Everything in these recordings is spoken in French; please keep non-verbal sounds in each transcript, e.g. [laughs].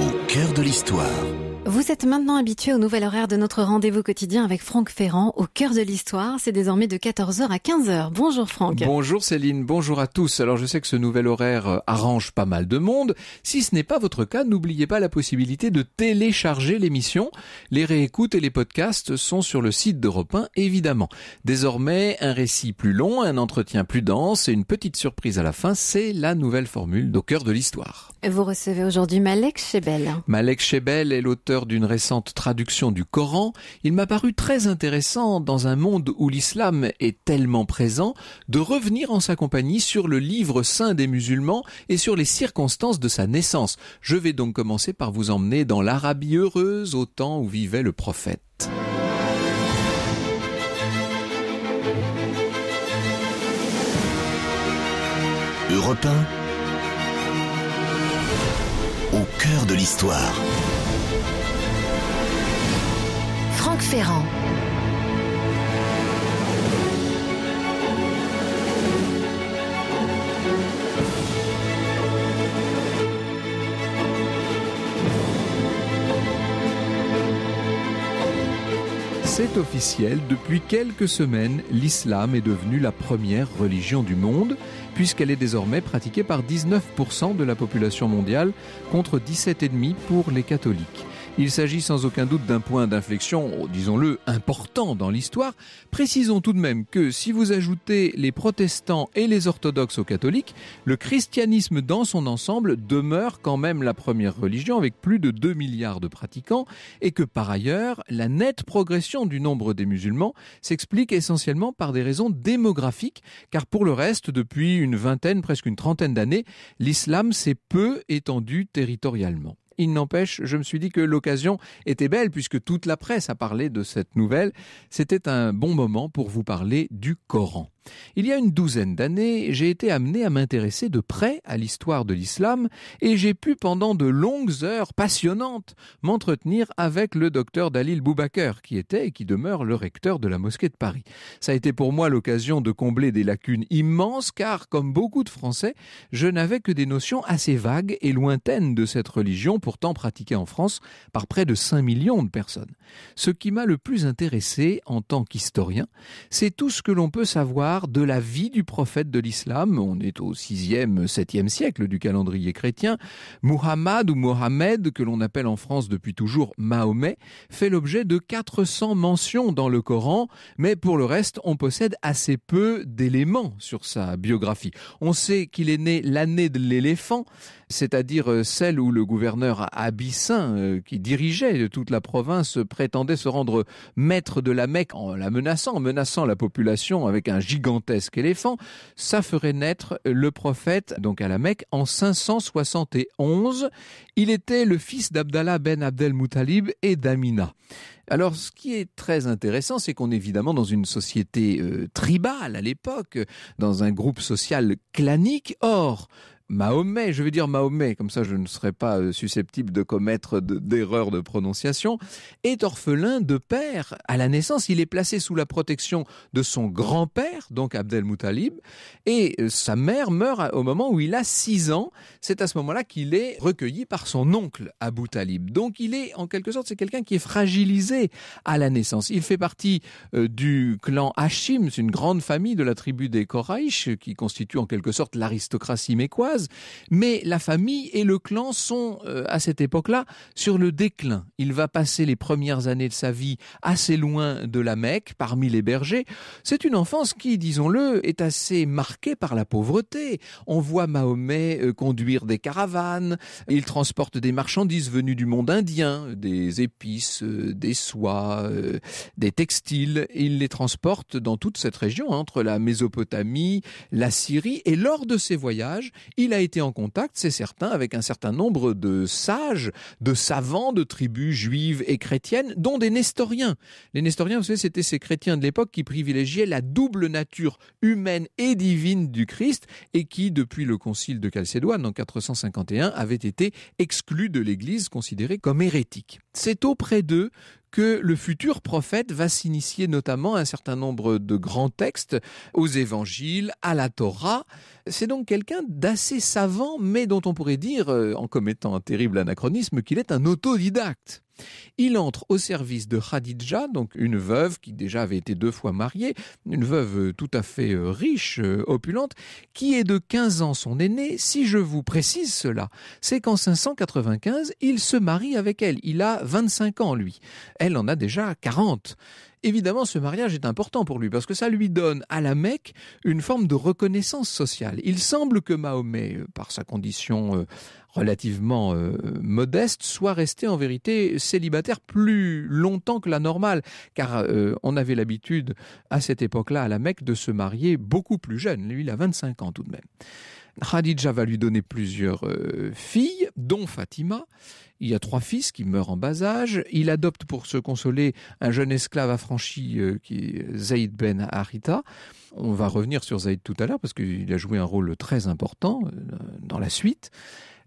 au cœur de l'histoire. Vous êtes maintenant habitué au nouvel horaire de notre rendez-vous quotidien avec Franck Ferrand au cœur de l'histoire. C'est désormais de 14h à 15h. Bonjour Franck. Bonjour Céline, bonjour à tous. Alors je sais que ce nouvel horaire euh, arrange pas mal de monde. Si ce n'est pas votre cas, n'oubliez pas la possibilité de télécharger l'émission. Les réécoutes et les podcasts sont sur le site d'Europe 1 évidemment. Désormais, un récit plus long, un entretien plus dense et une petite surprise à la fin, c'est la nouvelle formule d'au cœur de l'histoire. Vous recevez aujourd'hui Malek chez Malek Shebel est l'auteur d'une récente traduction du Coran. Il m'a paru très intéressant, dans un monde où l'islam est tellement présent, de revenir en sa compagnie sur le livre saint des musulmans et sur les circonstances de sa naissance. Je vais donc commencer par vous emmener dans l'Arabie heureuse au temps où vivait le prophète. Europe au cœur de l'histoire. Franck Ferrand. C'est officiel, depuis quelques semaines, l'islam est devenu la première religion du monde puisqu'elle est désormais pratiquée par 19% de la population mondiale contre 17,5% pour les catholiques. Il s'agit sans aucun doute d'un point d'inflexion, disons-le, important dans l'histoire. Précisons tout de même que si vous ajoutez les protestants et les orthodoxes aux catholiques, le christianisme dans son ensemble demeure quand même la première religion avec plus de 2 milliards de pratiquants et que par ailleurs, la nette progression du nombre des musulmans s'explique essentiellement par des raisons démographiques car pour le reste, depuis une vingtaine, presque une trentaine d'années, l'islam s'est peu étendu territorialement il n'empêche, je me suis dit que l'occasion était belle puisque toute la presse a parlé de cette nouvelle. C'était un bon moment pour vous parler du Coran. Il y a une douzaine d'années, j'ai été amené à m'intéresser de près à l'histoire de l'islam et j'ai pu pendant de longues heures passionnantes m'entretenir avec le docteur Dalil Boubaker, qui était et qui demeure le recteur de la mosquée de Paris. Ça a été pour moi l'occasion de combler des lacunes immenses car, comme beaucoup de Français, je n'avais que des notions assez vagues et lointaines de cette religion pourtant pratiquée en France par près de 5 millions de personnes. Ce qui m'a le plus intéressé en tant qu'historien, c'est tout ce que l'on peut savoir de la vie du prophète de l'islam. On est au 6e, 7e siècle du calendrier chrétien. Muhammad ou Mohamed, que l'on appelle en France depuis toujours Mahomet, fait l'objet de 400 mentions dans le Coran, mais pour le reste, on possède assez peu d'éléments sur sa biographie. On sait qu'il est né l'année de l'éléphant, c'est-à-dire euh, celle où le gouverneur abyssin euh, qui dirigeait toute la province prétendait se rendre maître de la Mecque en la menaçant, en menaçant la population avec un gigantesque gigantesque éléphant, ça ferait naître le prophète, donc à la Mecque, en 571. Il était le fils d'Abdallah ben Abdel Moutalib et d'Amina. Alors, ce qui est très intéressant, c'est qu'on est évidemment dans une société euh, tribale à l'époque, dans un groupe social clanique. Or, Mahomet, je vais dire Mahomet, comme ça je ne serai pas euh, susceptible de commettre d'erreurs de, prononciation, est orphelin de père. À la naissance, il est placé sous la protection de son grand-père, donc Moutalib, et euh, sa mère meurt au moment où il a 6 ans. C'est à ce moment-là qu'il est recueilli par son oncle, Abou Talib. Donc il est, en quelque sorte, c'est quelqu'un qui est fragilisé à la naissance. Il fait partie euh, du clan Hashim, c'est une grande famille de la tribu des Koraïch, qui constitue en quelque sorte l'aristocratie mécoise mais la famille et le clan sont euh, à cette époque-là sur le déclin. Il va passer les premières années de sa vie assez loin de la Mecque, parmi les bergers. C'est une enfance qui, disons-le, est assez marquée par la pauvreté. On voit Mahomet euh, conduire des caravanes, il transporte des marchandises venues du monde indien, des épices, euh, des soies, des textiles, il les transporte dans toute cette région, hein, entre la Mésopotamie, la Syrie, et lors de ses voyages, il a été en contact, c'est certain, avec un certain nombre de sages, de savants de tribus juives et chrétiennes, dont des nestoriens. Les nestoriens, vous savez, c'était ces chrétiens de l'époque qui privilégiaient la double nature humaine et divine du Christ et qui, depuis le concile de Chalcédoine en 451, avaient été exclus de l'Église, considérés comme hérétiques. C'est auprès d'eux que le futur prophète va s'initier notamment à un certain nombre de grands textes, aux évangiles, à la Torah. C'est donc quelqu'un d'assez savant, mais dont on pourrait dire, euh, en commettant un terrible anachronisme, qu'il est un autodidacte. Il entre au service de Khadija, donc une veuve qui déjà avait été deux fois mariée, une veuve euh, tout à fait euh, riche, euh, opulente, qui est de 15 ans son aîné. Si je vous précise cela, c'est qu'en 595, il se marie avec elle. Il a 25 ans, lui. Elle en a déjà 40 évidemment, ce mariage est important pour lui parce que ça lui donne à la Mecque une forme de reconnaissance sociale. Il semble que Mahomet, euh, par sa condition euh, relativement euh, modeste, soit resté en vérité célibataire plus longtemps que la normale, car on avait l'habitude à cette époque-là à la Mecque de se marier beaucoup plus jeune. Lui, il a 25 ans tout de même. Khadija va lui donner plusieurs euh, filles, dont Fatima. Il y a trois fils qui meurent en bas âge. Il adopte pour se consoler un jeune esclave affranchi euh, qui est Zayd ben Arita. On va revenir sur Zaid tout à l'heure parce qu'il a joué un rôle très important euh, dans la suite.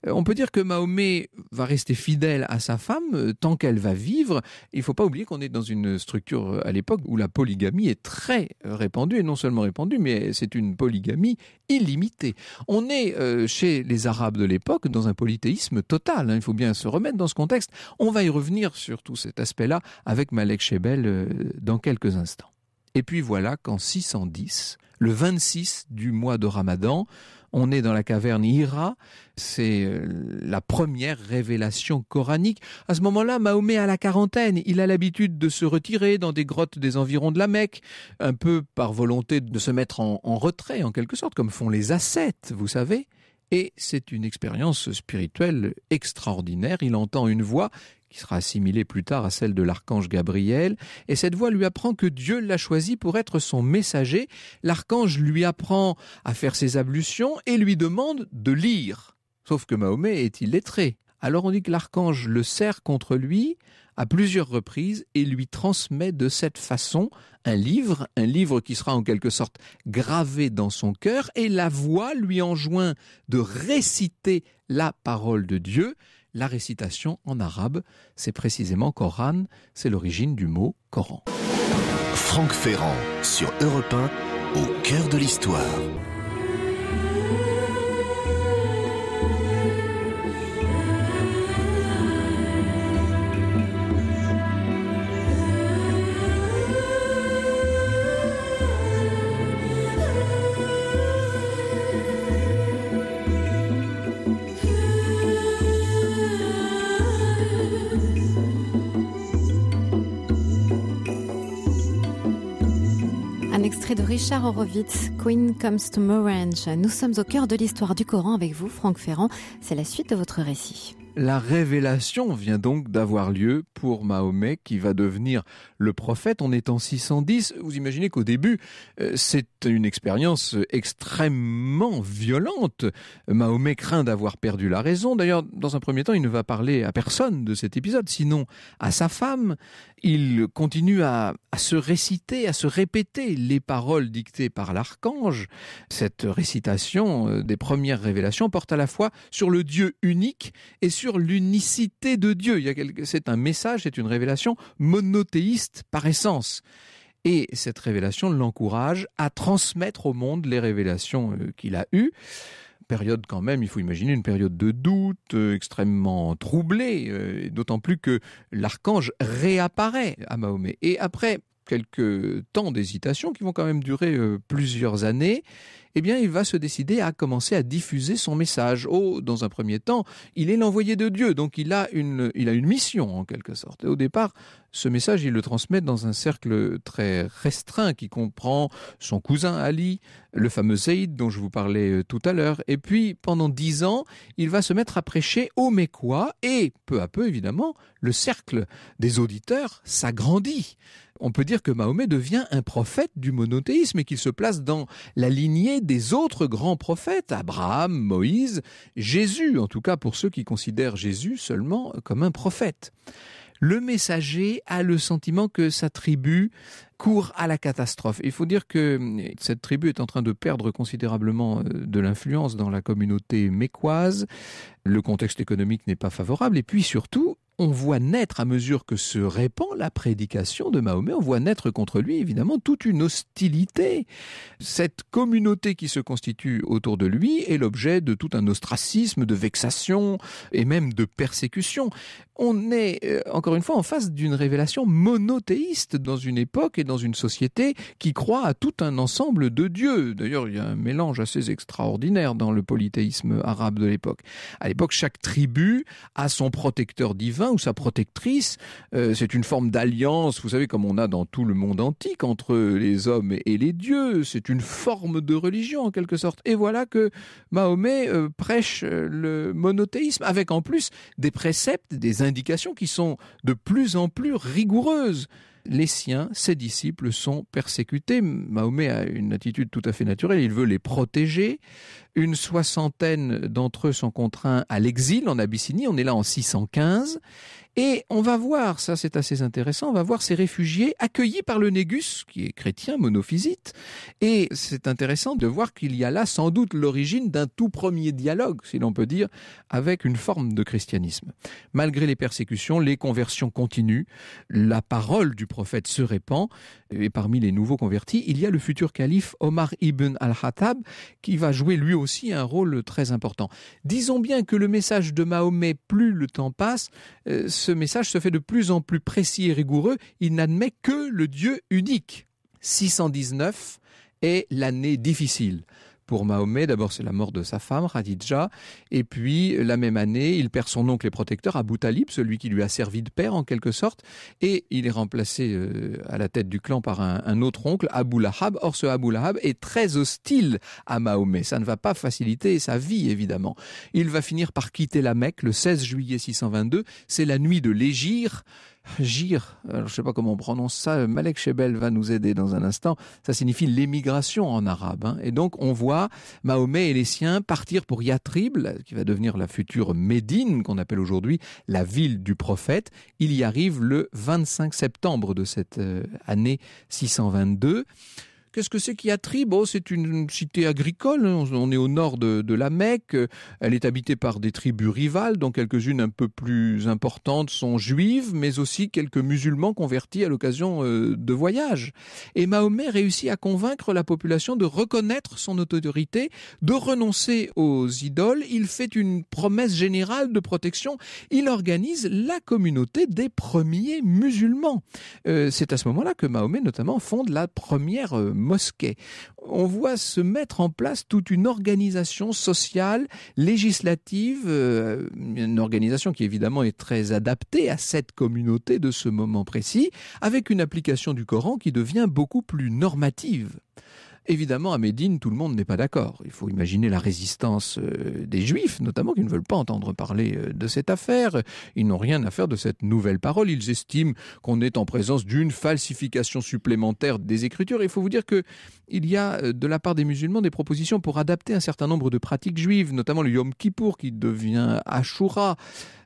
Euh, on peut dire que Mahomet va rester fidèle à sa femme euh, tant qu'elle va vivre. Il ne faut pas oublier qu'on est dans une structure euh, à l'époque où la polygamie est très répandue, et non seulement répandue, mais c'est une polygamie illimitée. On est chez les Arabes de l'époque dans un polythéisme total. Hein, il faut bien se remettre dans ce contexte. On va y revenir sur tout cet aspect-là avec Malek Shebel dans quelques instants. Et puis voilà qu'en 610, le 26 du mois de Ramadan, on est dans la caverne Ira, C'est euh, la première révélation coranique. À ce moment-là, Mahomet a la quarantaine. Il a l'habitude de se retirer dans des grottes des environs de la Mecque, un peu par volonté de se mettre en, en retrait, en quelque sorte, comme font les ascètes, vous savez. Et c'est une expérience spirituelle extraordinaire. Il entend une voix qui sera assimilée plus tard à celle de l'archange Gabriel, et cette voix lui apprend que Dieu l'a choisi pour être son messager. L'archange lui apprend à faire ses ablutions et lui demande de lire. Sauf que Mahomet est illettré. Alors on dit que l'archange le serre contre lui à plusieurs reprises et lui transmet de cette façon un livre, un livre qui sera en quelque sorte gravé dans son cœur, et la voix lui enjoint de réciter la parole de Dieu, la récitation en arabe. C'est précisément Coran, c'est l'origine du mot Coran. Franck Ferrand sur Europe 1, au cœur de l'histoire. de Richard Horowitz, Queen Comes to Morange. Nous sommes au cœur de l'histoire du Coran avec vous, Franck Ferrand. C'est la suite de votre récit. La révélation vient donc d'avoir lieu pour Mahomet qui va devenir le prophète. On est en 610. Vous imaginez qu'au début, euh, c'est une expérience extrêmement violente. Mahomet craint d'avoir perdu la raison. D'ailleurs, dans un premier temps, il ne va parler à personne de cet épisode, sinon à sa femme. Il continue à, se réciter, à se répéter les paroles dictées par l'archange. Cette récitation euh, des premières révélations porte à la fois sur le Dieu unique et sur l'unicité de Dieu. C'est un message, c'est une révélation monothéiste par essence. Et cette révélation l'encourage à transmettre au monde les révélations euh, qu'il a eues période quand même, il faut imaginer une période de doute euh, extrêmement troublée, euh, d'autant plus que l'archange réapparaît à Mahomet. Et après, quelques temps d'hésitation qui vont quand même durer euh, plusieurs années, eh bien il va se décider à commencer à diffuser son message. Oh, dans un premier temps, il est l'envoyé de Dieu, donc il a une, il a une mission en quelque sorte. Et au départ, ce message, il le transmet dans un cercle très restreint qui comprend son cousin Ali, le fameux Saïd dont je vous parlais euh, tout à l'heure. Et puis, pendant dix ans, il va se mettre à prêcher au Mécois et, peu à peu, évidemment, le cercle des auditeurs s'agrandit. On peut dire que Mahomet devient un prophète du monothéisme et qu'il se place dans la lignée des autres grands prophètes, Abraham, Moïse, Jésus, en tout cas pour ceux qui considèrent Jésus seulement comme un prophète le messager a le sentiment que sa tribu court à la catastrophe. Il faut dire que euh, cette tribu est en train de perdre considérablement euh, de l'influence dans la communauté mécoise. Le contexte économique n'est pas favorable. Et puis surtout, on voit naître à mesure que se répand la prédication de Mahomet, on voit naître contre lui évidemment toute une hostilité. Cette communauté qui se constitue autour de lui est l'objet de tout un ostracisme, de vexation et même de persécution. On est euh, encore une fois en face d'une révélation monothéiste dans une époque et dans une société qui croit à tout un ensemble de dieux. D'ailleurs, il y a un mélange assez extraordinaire dans le polythéisme arabe de l'époque. À l'époque, chaque tribu a son protecteur divin ou sa protectrice. Euh, c'est une forme d'alliance, vous savez, comme on a dans tout le monde antique entre les hommes et les dieux. C'est une forme de religion en quelque sorte. Et voilà que Mahomet euh, prêche euh, le monothéisme avec en plus des préceptes, des indications qui sont de plus en plus rigoureuses les siens, ses disciples, sont persécutés. Mahomet a une attitude tout à fait naturelle, il veut les protéger. Une soixantaine d'entre eux sont contraints à l'exil en Abyssinie, on est là en 615, et on va voir, ça c'est assez intéressant, on va voir ces réfugiés accueillis par le Négus, qui est chrétien, monophysite. Et c'est intéressant de voir qu'il y a là sans doute l'origine d'un tout premier dialogue, si l'on peut dire, avec une forme de christianisme. Malgré les persécutions, les conversions continuent, la parole du prophète se répand, et parmi les nouveaux convertis, il y a le futur calife Omar ibn al hattab qui va jouer lui aussi un rôle très important. Disons bien que le message de Mahomet, plus le temps passe, euh, ce message se fait de plus en plus précis et rigoureux, il n'admet que le Dieu unique. 619 est l'année difficile pour Mahomet. D'abord, c'est la mort de sa femme, Khadija. Et puis, la même année, il perd son oncle et protecteur, Abu Talib, celui qui lui a servi de père en quelque sorte. Et il est remplacé euh, à la tête du clan par un, autre oncle, Abou Lahab. Or, ce Abu Lahab est très hostile à Mahomet. Ça ne va pas faciliter sa vie, évidemment. Il va finir par quitter la Mecque le 16 juillet 622. C'est la nuit de l'égire. Gir, je ne sais pas comment on prononce ça, euh, Malek Shebel va nous aider dans un instant, ça signifie l'émigration en arabe. Hein. Et donc on voit Mahomet et les siens partir pour Yatrib, qui va devenir la future Médine, qu'on appelle aujourd'hui la ville du prophète. Il y arrive le 25 septembre de cette euh, année 622. Qu'est-ce que c'est tribo C'est une cité agricole. Hein. On est au nord de, la Mecque. Elle est habitée par des tribus rivales, dont quelques-unes un peu plus importantes sont juives, mais aussi quelques musulmans convertis à l'occasion euh, de voyages. Et Mahomet réussit à convaincre la population de reconnaître son autorité, de renoncer aux idoles. Il fait une promesse générale de protection. Il organise la communauté des premiers musulmans. Euh, c'est à ce moment-là que Mahomet notamment fonde la première euh, mosquée, on voit se mettre en place toute une organisation sociale, législative, euh, une organisation qui évidemment est très adaptée à cette communauté de ce moment précis, avec une application du Coran qui devient beaucoup plus normative. Évidemment, à Médine, tout le monde n'est pas d'accord. Il faut imaginer la résistance euh, des Juifs, notamment, qui ne veulent pas entendre parler euh, de cette affaire. Ils n'ont rien à faire de cette nouvelle parole. Ils estiment qu'on est en présence d'une falsification supplémentaire des Écritures. il faut vous dire que il y a euh, de la part des musulmans des propositions pour adapter un certain nombre de pratiques juives, notamment le Yom Kippour qui devient Ashura.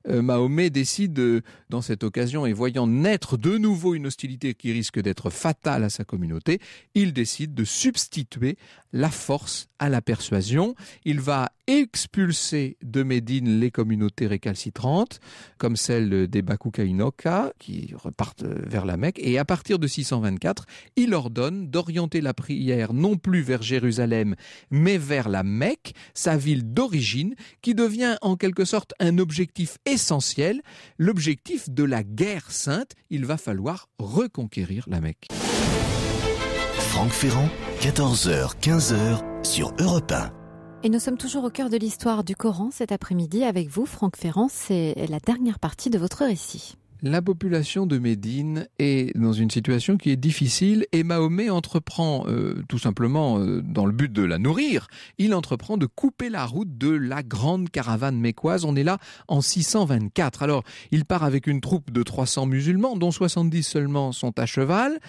Euh, Mahomet décide euh, dans cette occasion et voyant naître de nouveau une hostilité qui risque d'être fatale à sa communauté, il décide de substituer la force à la persuasion. Il va expulser de Médine les communautés récalcitrantes, comme celle des Bakoukaïnoka, qui repartent euh, vers la Mecque, et à partir de 624, il ordonne d'orienter la prière non plus vers Jérusalem, mais vers la Mecque, sa ville d'origine, qui devient en quelque sorte un objectif essentiel, l'objectif de la guerre sainte, il va falloir reconquérir la Mecque. Franck Ferrand, 14h-15h sur Europe et nous sommes toujours au cœur de l'histoire du Coran cet après-midi avec vous, Franck Ferrand. C'est la dernière partie de votre récit. La population de Médine est dans une situation qui est difficile et Mahomet entreprend, euh, tout simplement euh, dans le but de la nourrir, il entreprend de couper la route de la grande caravane mécoise. On est là en 624. Alors il part avec une troupe de 300 musulmans, dont 70 seulement sont à cheval.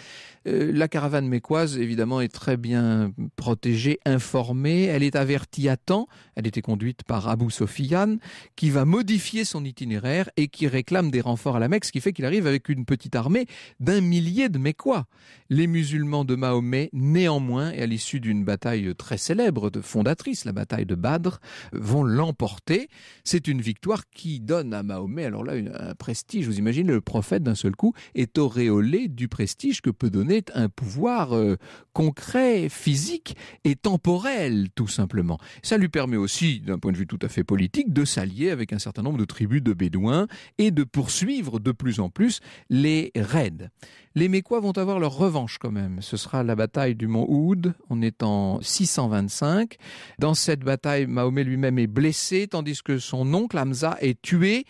Euh, la caravane mécoise, évidemment, est très bien protégée, informée. Elle est avertie à temps. Elle était conduite par Abou Sofiane, qui va modifier son itinéraire et qui réclame des renforts à la Mecque ce qui fait qu'il arrive avec une petite armée d'un millier de Mécois. Les musulmans de Mahomet, néanmoins, et à l'issue d'une bataille très célèbre de fondatrice, la bataille de Badr, vont l'emporter. C'est une victoire qui donne à Mahomet, alors là, un prestige. Vous imaginez, le prophète d'un seul coup est auréolé du prestige que peut donner un pouvoir euh, concret, physique et temporel, tout simplement. Ça lui permet aussi, d'un point de vue tout à fait politique, de s'allier avec un certain nombre de tribus de Bédouins et de poursuivre, de de plus en plus les raids. Les Mécois vont avoir leur revanche quand même. Ce sera la bataille du mont Oud. On est en 625. Dans cette bataille, Mahomet lui-même est blessé, tandis que son oncle Hamza est tué.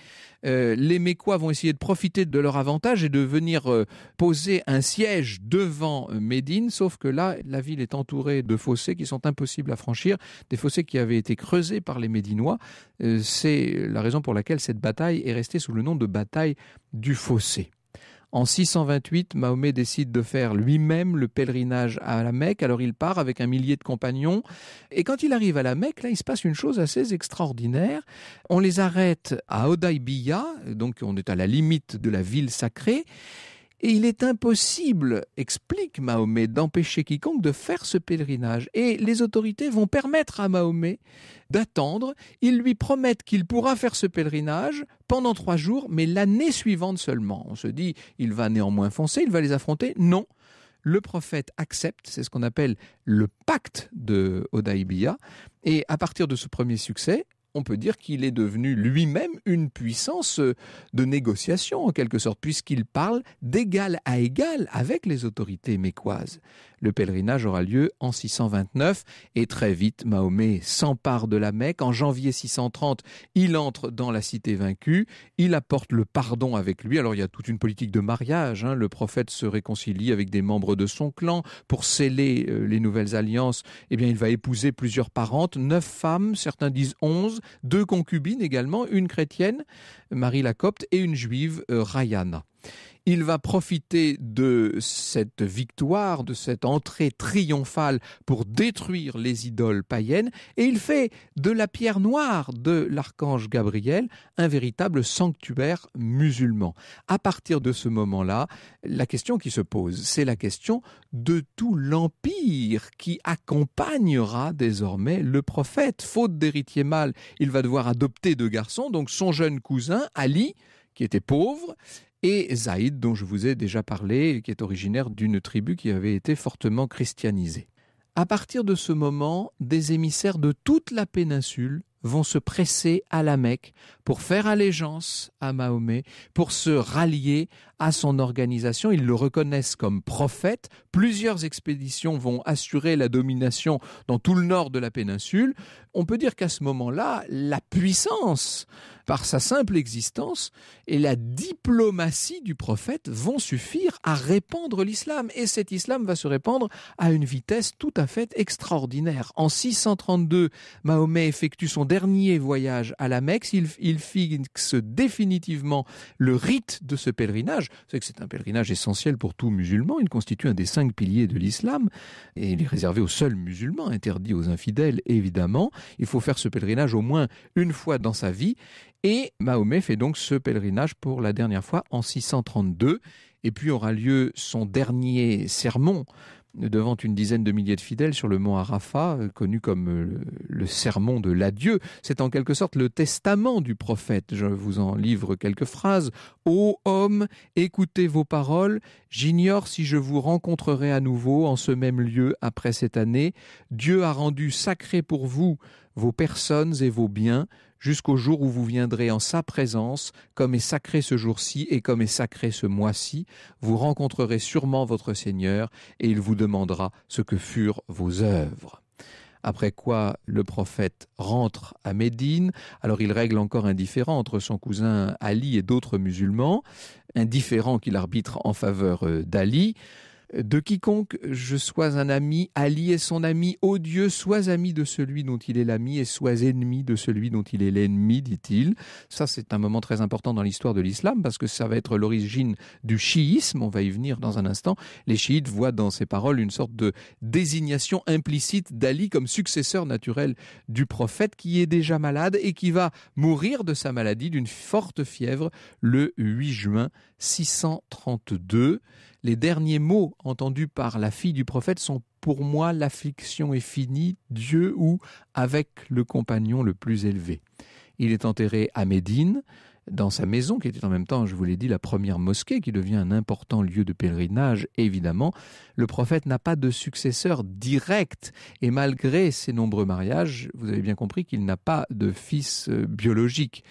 Euh, les Mécois vont essayer de profiter de leur avantage et de venir euh, poser un siège devant euh, Médine, sauf que là, la ville est entourée de fossés qui sont impossibles à franchir, des fossés qui avaient été creusés par les Médinois. C'est la raison pour laquelle cette bataille est restée sous le nom de bataille du fossé. En 628, Mahomet décide de faire lui-même le pèlerinage à la Mecque. Alors il part avec un millier de compagnons. Et quand il arrive à la Mecque, là, il se passe une chose assez extraordinaire. On les arrête à Odaybia, donc on est à la limite de la ville sacrée. Et il est impossible, explique Mahomet, d'empêcher quiconque de faire ce pèlerinage. Et les autorités vont permettre à Mahomet d'attendre. Ils lui promettent qu'il pourra faire ce pèlerinage pendant trois jours, mais l'année suivante seulement. On se dit, il va néanmoins foncer, il va les affronter. Non le prophète accepte, c'est ce qu'on appelle le pacte de Odaïbia, et à partir de ce premier succès, on peut dire qu'il est devenu lui-même une puissance euh, de négociation en quelque sorte, puisqu'il parle d'égal à égal avec les autorités mécoises. Le pèlerinage aura lieu en 629 et très vite Mahomet s'empare de la Mecque. En janvier 630, il entre dans la cité vaincue, il apporte le pardon avec lui. Alors il y a toute une politique de mariage. Hein. Le prophète se réconcilie avec des membres de son clan pour sceller euh, les nouvelles alliances. Eh bien, il va épouser plusieurs parentes, neuf femmes, certains disent onze, deux concubines également, une chrétienne, Marie la Copte, et une juive, euh, Rayana. Il va profiter de cette victoire, de cette entrée triomphale pour détruire les idoles païennes et il fait de la pierre noire de l'archange Gabriel un véritable sanctuaire musulman. À partir de ce moment-là, la question qui se pose, c'est la question de tout l'empire qui accompagnera désormais le prophète. Faute d'héritier mâle, il va devoir adopter deux garçons, donc son jeune cousin, Ali, qui était pauvre, et Zaïd, dont je vous ai déjà parlé, qui est originaire d'une tribu qui avait été fortement christianisée. À partir de ce moment, des émissaires de toute la péninsule vont se presser à la Mecque pour faire allégeance à Mahomet, pour se rallier à son organisation. Ils le reconnaissent comme prophète. Plusieurs expéditions vont assurer la domination dans tout le nord de la péninsule. On peut dire qu'à ce moment-là, la puissance, par sa simple existence, et la diplomatie du prophète vont suffire à répandre l'islam. Et cet islam va se répandre à une vitesse tout à fait extraordinaire. En 632, Mahomet effectue son dernier voyage à la Mecque, il, fixe définitivement le rite de ce pèlerinage. C'est que c'est un pèlerinage essentiel pour tout musulman. Il constitue un des cinq piliers de l'islam et il est réservé aux seuls musulmans, interdit aux infidèles évidemment. Il faut faire ce pèlerinage au moins une fois dans sa vie et Mahomet fait donc ce pèlerinage pour la dernière fois en 632. Et puis aura lieu son dernier sermon devant une dizaine de milliers de fidèles sur le mont Arafat, euh, connu comme euh, le sermon de l'adieu. C'est en quelque sorte le testament du prophète. Je vous en livre quelques phrases. Ô homme, écoutez vos paroles. J'ignore si je vous rencontrerai à nouveau en ce même lieu après cette année. Dieu a rendu sacré pour vous vos personnes et vos biens jusqu'au jour où vous viendrez en sa présence, comme est sacré ce jour-ci et comme est sacré ce mois-ci, vous rencontrerez sûrement votre Seigneur, et il vous demandera ce que furent vos œuvres. Après quoi, le prophète rentre à Médine. Alors il règle encore un entre son cousin Ali et d'autres musulmans, un qu'il arbitre en faveur euh, d'Ali de quiconque je sois un ami, Ali est son ami, ô Dieu, sois ami de celui dont il est l'ami et sois ennemi de celui dont il est l'ennemi, dit-il. Ça, c'est un moment très important dans l'histoire de l'islam parce que ça va être l'origine du chiisme, on va y venir dans un instant. Les chiites voient dans ces paroles une sorte de désignation implicite d'Ali comme successeur naturel du prophète qui est déjà malade et qui va mourir de sa maladie d'une forte fièvre le 8 juin 632. Les derniers mots entendus par la fille du prophète sont pour moi l'affliction est finie, Dieu ou avec le compagnon le plus élevé. Il est enterré à Médine, dans sa maison, qui était en même temps, je vous l'ai dit, la première mosquée, qui devient un important lieu de pèlerinage, évidemment, le prophète n'a pas de successeur direct. Et malgré ses nombreux mariages, vous avez bien compris qu'il n'a pas de fils euh, biologique.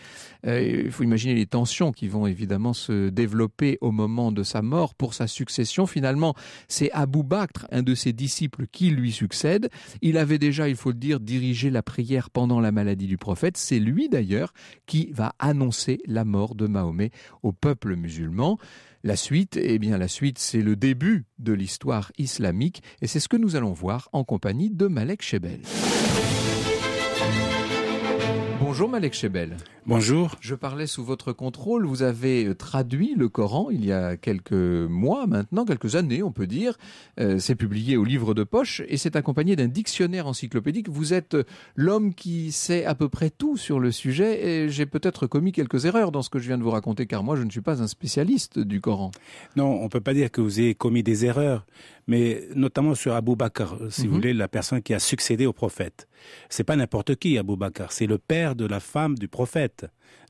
Euh, il faut imaginer les tensions qui vont évidemment se développer au moment de sa mort pour sa succession. Finalement, c'est Abou Bakr, un de ses disciples, qui lui succède. Il avait déjà, il faut le dire, dirigé la prière pendant la maladie du prophète. C'est lui d'ailleurs qui va annoncer la mort de Mahomet au peuple musulman. La suite, eh bien la suite, c'est le début de l'histoire islamique et c'est ce que nous allons voir en compagnie de Malek Shebel. Bonjour Malek Chebel. Bonjour. Je parlais sous votre contrôle. Vous avez euh, traduit le Coran il y a quelques mois maintenant, quelques années on peut dire. Euh, c'est publié au livre de poche et c'est accompagné d'un dictionnaire encyclopédique. Vous êtes euh, l'homme qui sait à peu près tout sur le sujet et j'ai peut-être commis quelques erreurs dans ce que je viens de vous raconter car moi je ne suis pas un spécialiste du Coran. Non, on ne peut pas dire que vous ayez commis des erreurs, mais notamment sur Abou Bakr, si vous mhm. voulez, la personne qui a succédé au prophète. C'est pas n'importe qui, Abou Bakr, c'est le père de la femme du prophète.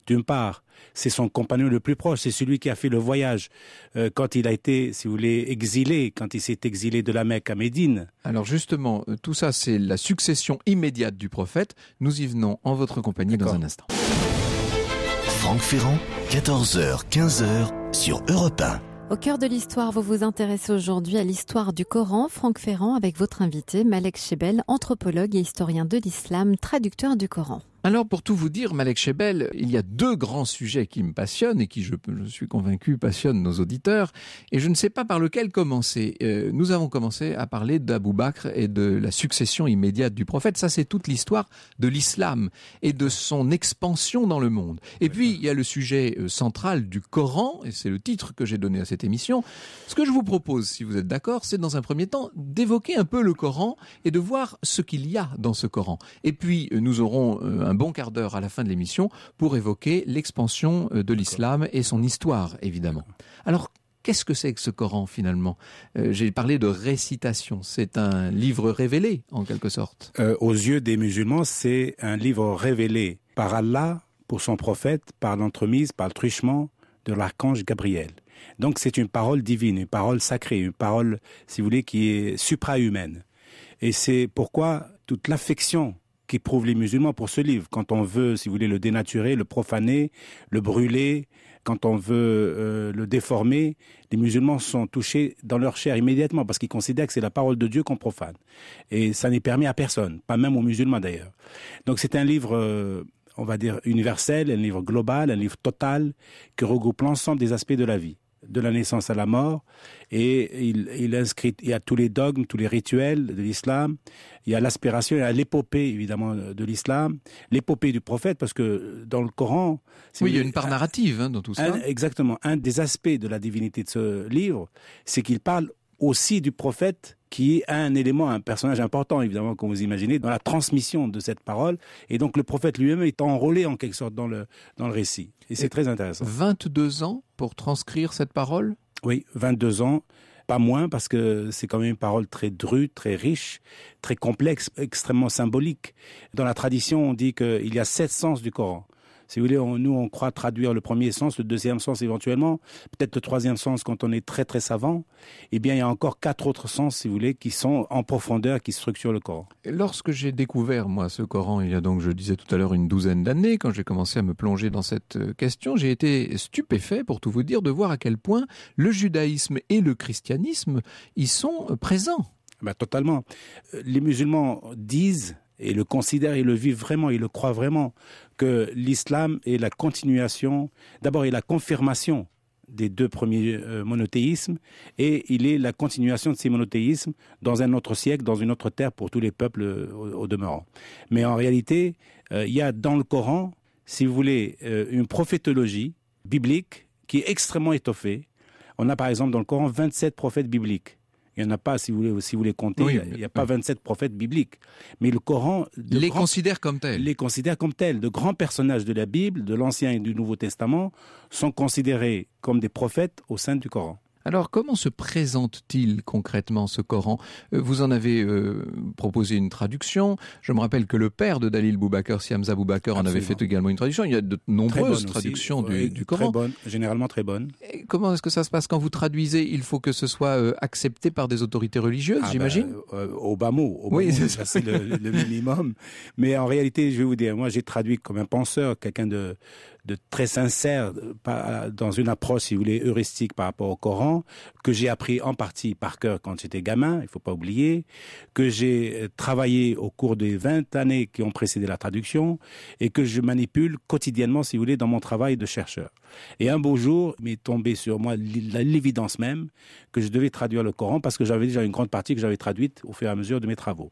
D'une part, c'est son compagnon le plus proche, c'est celui qui a fait le voyage euh, quand il a été, si vous voulez, exilé, quand il s'est exilé de la Mecque à Médine. Alors justement, euh, tout ça, c'est la succession immédiate du prophète. Nous y venons en votre compagnie dans un instant. Franck Ferrand, 14h, 15 sur Europe au cœur de l'histoire, vous vous intéressez aujourd'hui à l'histoire du Coran, Franck Ferrand, avec votre invité Malek Shebel, anthropologue et historien de l'islam, traducteur du Coran. Alors pour tout vous dire, Malek Chebel, il y a deux grands sujets qui me passionnent et qui, je, suis convaincu, passionnent nos auditeurs. Et je ne sais pas par lequel commencer. Euh, nous avons commencé à parler d'Abou Bakr et de la succession immédiate du prophète. Ça, c'est toute l'histoire de l'islam et de son expansion dans le monde. Et puis, il y a le sujet euh, central du Coran, et c'est le titre que j'ai donné à cette émission. Ce que je vous propose, si vous êtes d'accord, c'est dans un premier temps d'évoquer un peu le Coran et de voir ce qu'il y a dans ce Coran. Et puis, euh, nous aurons un bon quart d'heure à la fin de l'émission pour évoquer l'expansion euh, de l'islam et son histoire, évidemment. Alors, Qu'est-ce que c'est que ce Coran finalement euh, J'ai parlé de récitation. C'est un livre révélé en quelque sorte. Euh, aux yeux des musulmans, c'est un livre révélé par Allah, pour son prophète, par l'entremise, par le truchement de l'archange Gabriel. Donc c'est une parole divine, une parole sacrée, une parole, si vous voulez, qui est suprahumaine. Et c'est pourquoi toute l'affection prouvent les musulmans pour ce livre. Quand on veut, si vous voulez, le dénaturer, le profaner, le brûler, quand on veut euh, le déformer, les musulmans sont touchés dans leur chair immédiatement parce qu'ils considèrent que c'est la parole de Dieu qu'on profane. Et ça n'est permis à personne, pas même aux musulmans d'ailleurs. Donc c'est un livre... Euh, on va dire universel, un livre global, un livre total qui regroupe l'ensemble des aspects de la vie de la naissance à la mort, et il, inscrit, il y a tous les dogmes, tous les rituels de l'islam, il y a l'aspiration, il y a l'épopée évidemment de l'islam, l'épopée du prophète, parce que dans le Coran... Oui, il y a une part narrative hein, dans tout ça. exactement. Un des aspects de la divinité de ce livre, c'est qu'il parle aussi du prophète qui est un élément, un personnage important, évidemment, comme vous imaginez, dans la transmission de cette parole. Et donc, le prophète lui-même est enrôlé, en quelque sorte, dans le, dans le récit. Et c'est très intéressant. 22 ans pour transcrire cette parole Oui, 22 ans. Pas moins parce que c'est quand même une parole très drue, très riche, très complexe, extrêmement symbolique. Dans la tradition, on dit qu'il y a sept sens du Coran si vous voulez, nous, on croit traduire le premier sens, le deuxième sens éventuellement, peut-être le troisième sens quand on est très très savant. Eh bien, il y a encore quatre autres sens, si vous voulez, qui sont en profondeur, qui structurent le Coran. lorsque j'ai découvert, moi, ce Coran, il y a donc, je disais tout à l'heure, une douzaine d'années, quand j'ai commencé à me plonger dans cette euh, question, j'ai été stupéfait, pour tout vous dire, de voir à quel point le judaïsme et le christianisme y sont euh, présents. Ah ben, totalement. Euh, les musulmans disent et le considère il le vit vraiment, il le croit vraiment, que l'islam est la continuation, d'abord est la confirmation des deux premiers euh, monothéismes, et il est la continuation de ces monothéismes dans un autre siècle, dans une autre terre pour tous les peuples euh, au, demeurant. Mais en réalité, euh, il y a dans le Coran, si vous voulez, une prophétologie biblique qui est extrêmement étoffée. On a par exemple dans le Coran 27 prophètes bibliques. Il n'y en a pas, si vous voulez, si voulez compter, il n'y a, pas 27 prophètes bibliques. Mais le Coran... Les considère comme tels. Les considère comme tels. De grands personnages de la Bible, de l'Ancien et du Nouveau Testament, sont considérés comme des prophètes au sein du Coran. Alors comment se présente-t-il concrètement ce Coran euh, Vous en avez euh, proposé une traduction. Je me rappelle que le père de Dalil Boubacar, Siamza en avait fait également une traduction. Il y a de nombreuses traductions du, Coran. Très bonne, généralement très bonnes. comment est-ce que ça se passe quand vous traduisez Il faut que ce soit euh, accepté par des autorités religieuses, ah ben, j'imagine Au bas mot, au bas oui, c'est le, le minimum. [laughs] Mais en réalité, je vais vous dire, moi j'ai traduit comme un penseur, quelqu'un de, de très sincère euh, euh, dans une approche, si vous voulez, heuristique par rapport au Coran, que j'ai appris en partie par cœur quand j'étais gamin, il ne faut pas oublier, que j'ai euh, travaillé au cours des 20 années qui ont précédé la traduction et que je manipule quotidiennement, si vous voulez, dans mon travail de chercheur. Et un beau jour, m'est tombé sur moi l'évidence même que je devais traduire le Coran parce que j'avais déjà une grande partie que j'avais traduite au fur et à mesure de mes travaux.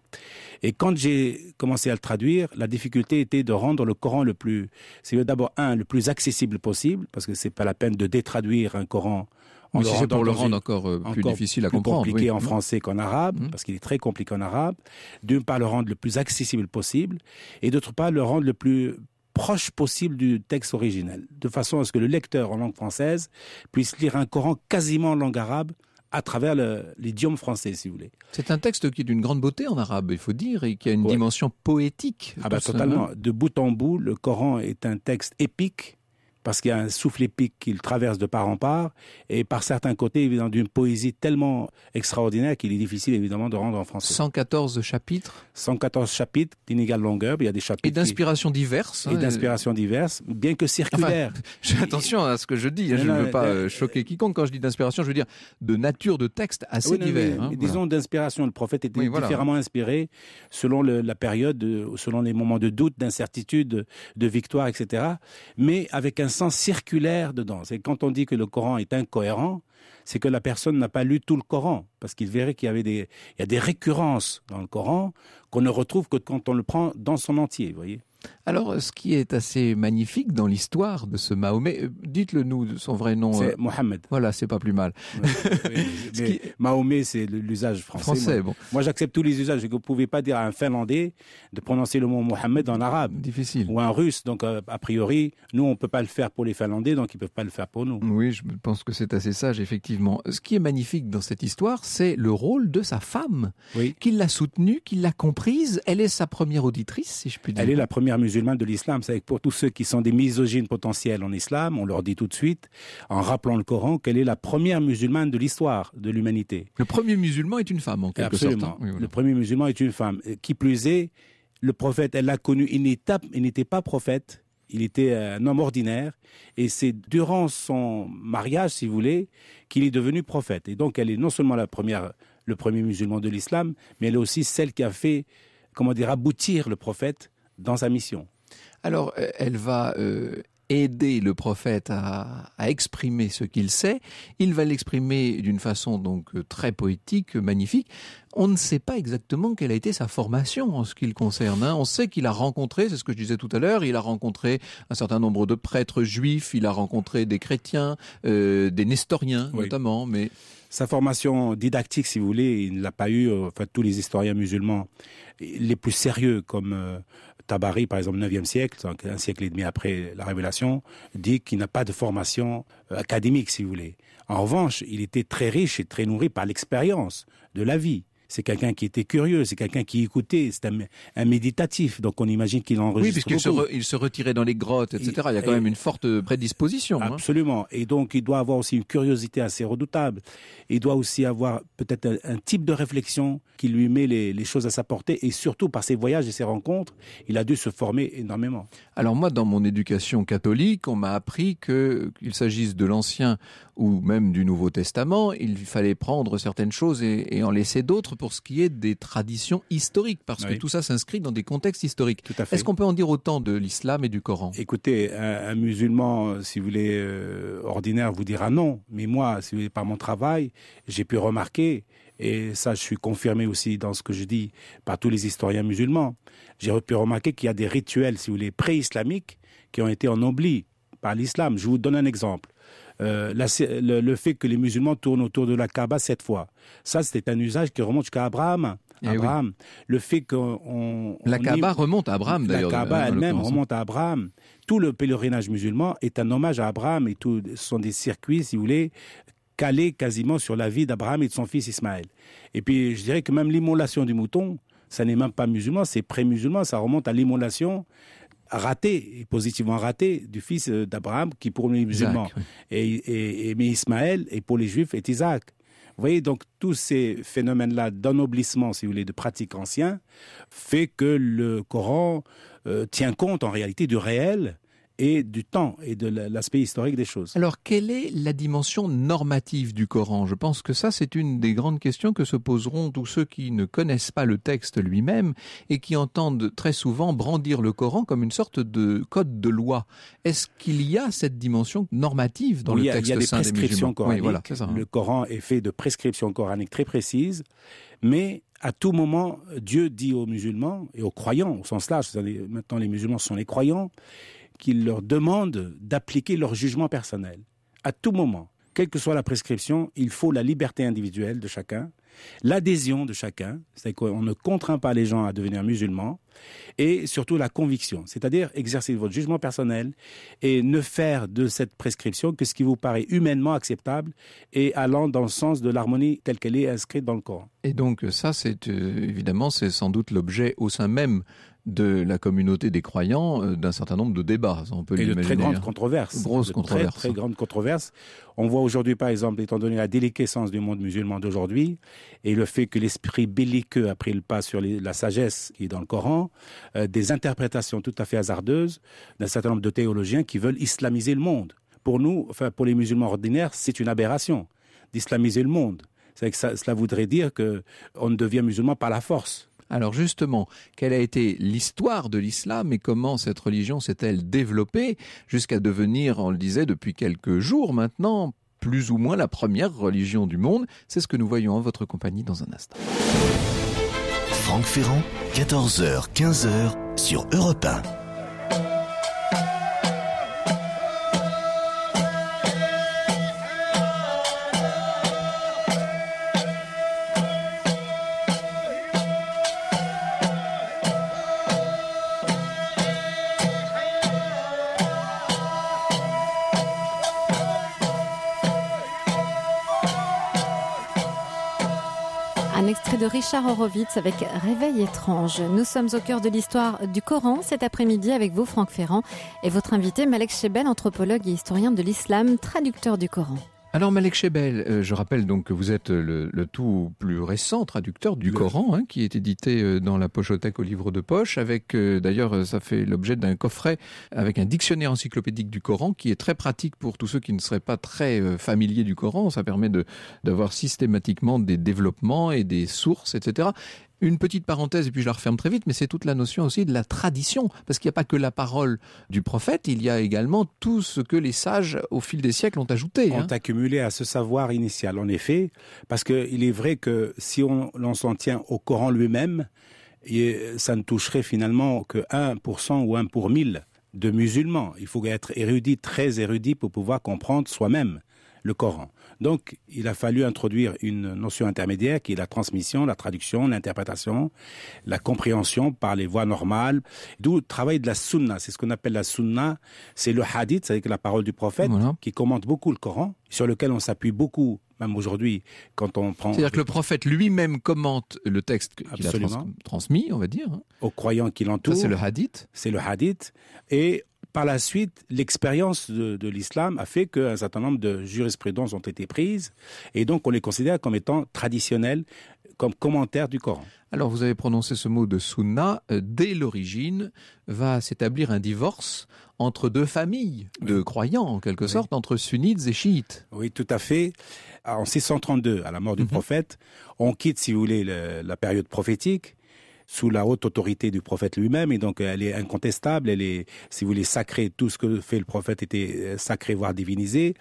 Et quand j'ai commencé à le traduire, la difficulté était de rendre le Coran le plus, c'est d'abord un, le plus accessible possible, parce que c'est pas la peine de détraduire un Coran. En c'est pour le rendre encore euh, plus difficile à plus compliqué en français qu'en arabe, mmh. parce qu'il est très compliqué en arabe. D'une part, le rendre le plus accessible possible, et d'autre part, le rendre le plus proche possible du texte originel, de façon à ce que le lecteur en langue française puisse lire un Coran quasiment en langue arabe, à travers l'idiome français, si vous voulez. C'est un texte qui est d'une grande beauté en arabe, il faut dire, et qui a une dimension poétique. Ah bah, totalement. De bout en bout, le Coran est un texte épique parce qu'il y a un souffle épique qu'il traverse de part en part, et par certains côtés, évidemment, d'une poésie tellement extraordinaire qu'il est difficile, évidemment, de rendre en français. 114 chapitres 114 chapitres d'inégale longueur, il y a des chapitres... Et d'inspiration diverses. Hein, et d'inspiration diverse, bien que circulaire. [laughs] j'ai attention à ce que je dis, hein, je ne veux pas euh, euh, choquer quiconque quand je dis d'inspiration, je veux dire de nature de texte assez divers. Hein, disons d'inspiration, le prophète était différemment inspiré selon la période, selon les moments de doute, d'incertitude, de victoire, etc. Mais avec un sens circulaire dedans. et quand on dit que le Coran est incohérent, c'est que la personne n'a pas lu tout le Coran, parce qu'il verrait qu'il y avait des, y a des récurrences dans le Coran qu'on ne retrouve que quand on le prend dans son entier, vous voyez. Alors, ce qui est assez magnifique dans l'histoire de ce Mahomet, euh, dites-le nous, son vrai nom. C'est euh, Mohamed. Voilà, c'est pas plus mal. [laughs] Mahomet, c'est l'usage français. moi, j'accepte tous les usages. Vous ne pouvez pas dire à un Finlandais de prononcer le mot Mohamed en arabe. Difficile. Ou un russe. Donc, euh, a priori, nous, on ne peut pas le faire pour les Finlandais, donc ils ne peuvent pas le faire pour nous. Oui, je pense que c'est assez sage, effectivement. Ce qui est magnifique dans cette histoire, c'est le rôle de sa femme, oui. qui l'a soutenue, qu'il l'a comprise. Elle est sa première auditrice, si je puis dire. Elle est la première musulmane de l'islam. C'est pour tous ceux qui sont des misogynes potentiels en islam, on leur dit tout de suite, en rappelant le Coran, qu'elle est la première musulmane de l'histoire de l'humanité. Le premier musulman est une femme, en quelque sorte. Hein. Le premier musulman est une femme. Euh, qui plus est, le prophète, elle l'a connu, il n'était pas prophète, il était euh, un homme ordinaire, et c'est durant son mariage, si vous voulez, qu'il est devenu prophète. Et donc, elle est non seulement la première, le premier musulman de l'islam, mais elle est aussi celle qui a fait, comment dire, aboutir le prophète dans sa mission. Alors, euh, elle va euh, aider le prophète à, exprimer ce qu'il sait. Il va l'exprimer d'une façon donc très poétique, magnifique. On ne sait pas exactement quelle a été sa formation en ce qui le concerne. Hein. On sait qu'il a rencontré, c'est ce que je disais tout à l'heure, il a rencontré un certain nombre de prêtres juifs, il a rencontré des chrétiens, euh, des nestoriens notamment, mais sa formation didactique, si vous voulez, il ne l'a pas eu. Enfin, tous les historiens musulmans les plus sérieux, comme euh, Tabari, par exemple, 9e siècle, un siècle et demi après la Révélation, dit qu'il n'a pas de formation euh, académique, si vous voulez. En revanche, il était très riche et très nourri par l'expérience de la vie c'est quelqu'un qui était curieux, c'est quelqu'un qui écoutait, c'est un, méditatif. Donc on imagine qu'il enregistre. Oui, puisqu'il se, se retirait dans les grottes, etc. Il, y a quand même une forte prédisposition. Hein. Absolument. Et donc il doit avoir aussi une curiosité assez redoutable. Il doit aussi avoir peut-être un, type de réflexion qui lui met les, choses à sa portée. Et surtout par ses voyages et ses rencontres, il a dû se former énormément. Alors moi, dans mon éducation catholique, on m'a appris que qu'il s'agisse de l'Ancien ou même du Nouveau Testament, il fallait prendre certaines choses et en laisser d'autres pour ce qui est des traditions historiques, parce que tout ça s'inscrit dans des contextes historiques. Est-ce qu'on peut en dire autant de l'islam et du Coran Écoutez, un, musulman, euh, si vous voulez, euh, ordinaire, vous dira non. Mais moi, si vous voulez, par mon travail, j'ai pu remarquer, et ça je suis confirmé aussi dans ce que je dis par tous les historiens musulmans, j'ai pu remarquer qu'il y a des rituels, si vous voulez, pré-islamiques qui ont été ennoblis par l'islam. Je vous donne un exemple. Euh, le, fait que les musulmans tournent autour de la Kaaba cette fois. Ça, c'était un usage qui remonte jusqu'à Abraham. Eh Abraham. Le fait qu'on. La Kaaba remonte à Abraham, d'ailleurs. La Kaaba euh, elle-même hein. remonte à Abraham. Tout le pèlerinage musulman est un hommage à Abraham et tout, ce sont des circuits, si vous voulez, calés quasiment sur la vie d'Abraham et de son fils Ismaël. Et puis, je dirais que même l'immolation du mouton, ça n'est même pas musulman, c'est pré-musulman, ça remonte à l'immolation raté, positivement raté, du fils euh, d'Abraham, qui pour les musulmans, et, et, Ismaël, et pour les juifs, est Isaac. Vous voyez, donc tous ces phénomènes-là d'ennoblissement, si vous voulez, de pratiques anciennes, fait que le Coran euh, tient compte en réalité du réel et du temps et de l'aspect historique des choses. Alors, quelle est la dimension normative du Coran Je pense que ça, c'est une des grandes questions que se poseront tous ceux qui ne connaissent pas le texte lui-même et qui entendent très souvent brandir le Coran comme une sorte de code de loi. Est-ce qu'il y a cette dimension normative dans le texte Il y a des prescriptions coraniques. Hein. Le Coran est fait de prescriptions coraniques très précises, mais à tout moment, Dieu dit aux musulmans et aux croyants, au sens large, maintenant les musulmans sont les croyants, qu'il leur demande d'appliquer leur jugement personnel. À tout moment, quelle que soit la prescription, il faut la liberté individuelle de chacun, l'adhésion de chacun, c'est qu'on ne contraint pas les gens à devenir musulmans, et surtout la conviction, c'est-à-dire exercer votre jugement personnel et ne faire de cette prescription que ce qui vous paraît humainement acceptable et allant dans le sens de l'harmonie telle qu'elle est inscrite dans le Coran. Et donc ça, c'est euh, évidemment, c'est sans doute l'objet au sein même de la communauté des croyants euh, d'un certain nombre de débats. On peut et de très grandes hein. controverses. Grosses Très, grandes controverses. On voit aujourd'hui, par exemple, étant donné la déliquescence du monde musulman d'aujourd'hui et le fait que l'esprit belliqueux a pris le pas sur la sagesse qui est dans le Coran, euh, des interprétations tout à fait hasardeuses d'un certain nombre de théologiens qui veulent islamiser le monde. Pour nous, enfin, pour les musulmans ordinaires, c'est une aberration d'islamiser le monde. C'est que cela voudrait dire que on ne devient musulman par la force. Alors justement, quelle a été l'histoire de l'islam et comment cette religion s'est-elle développée jusqu'à devenir, on le disait depuis quelques jours maintenant, plus ou moins la première religion du monde C'est ce que nous voyons en votre compagnie dans un instant. Franck Ferrand, 14h-15h sur Europe 1. de Richard Horowitz avec Réveil étrange. Nous sommes au cœur de l'histoire du Coran cet après-midi avec vous, Franck Ferrand, et votre invité, Malek Chebel, anthropologue et historien de l'islam, traducteur du Coran. Alors Malek Chebel, euh, je rappelle donc que vous êtes le, tout plus récent traducteur du Coran, hein, qui est édité euh, dans la pochothèque au livre de poche, avec euh, d'ailleurs ça fait l'objet d'un coffret avec un dictionnaire encyclopédique du Coran, qui est très pratique pour tous ceux qui ne seraient pas très familiers du Coran. Ça permet de d'avoir systématiquement des développements et des sources, etc. Une petite parenthèse, et puis je la referme très vite, mais c'est toute la notion aussi de la tradition, parce qu'il n'y a pas que la parole du prophète, il y a également tout ce que les sages, au fil des siècles, ont ajouté. Hein. Ont accumulé à ce savoir initial, en effet, parce qu'il est vrai que si on, s'en tient au Coran lui-même, ça ne toucherait finalement que 1% ou 1 pour 1000 de musulmans. Il faut être érudit, très érudit, pour pouvoir comprendre soi-même le Coran. Donc, il a fallu introduire une notion intermédiaire qui est la transmission, la traduction, l'interprétation, la compréhension par les voies normales, d'où le travail de la sunna. C'est ce qu'on appelle la sunna, c'est le hadith, c'est-à-dire la parole du prophète, qui commente beaucoup le Coran, sur lequel on s'appuie beaucoup même aujourd'hui, quand on prend... C'est-à-dire que le prophète lui-même commente le texte qu'il a transmis, on va dire. Hein. Aux croyants qui l'entourent. C'est le hadith. C'est le hadith. Et par la suite, l'expérience de, l'islam a fait qu'un certain nombre de jurisprudences ont été prises, et donc on les considère comme étant traditionnels, comme commentaires du Coran. Alors vous avez prononcé ce mot de sunna, euh, dès l'origine va s'établir un divorce entre deux familles de croyants, en quelque sorte, entre sunnites et chiites. Oui, tout à fait. En 632, à la mort du mhm. prophète, on quitte, si vous voulez, la période prophétique, sous la haute autorité du prophète lui-même, et donc euh, elle est incontestable, elle est, si vous voulez, sacrée. Tout ce que fait le prophète était euh, sacré, voire divinisé.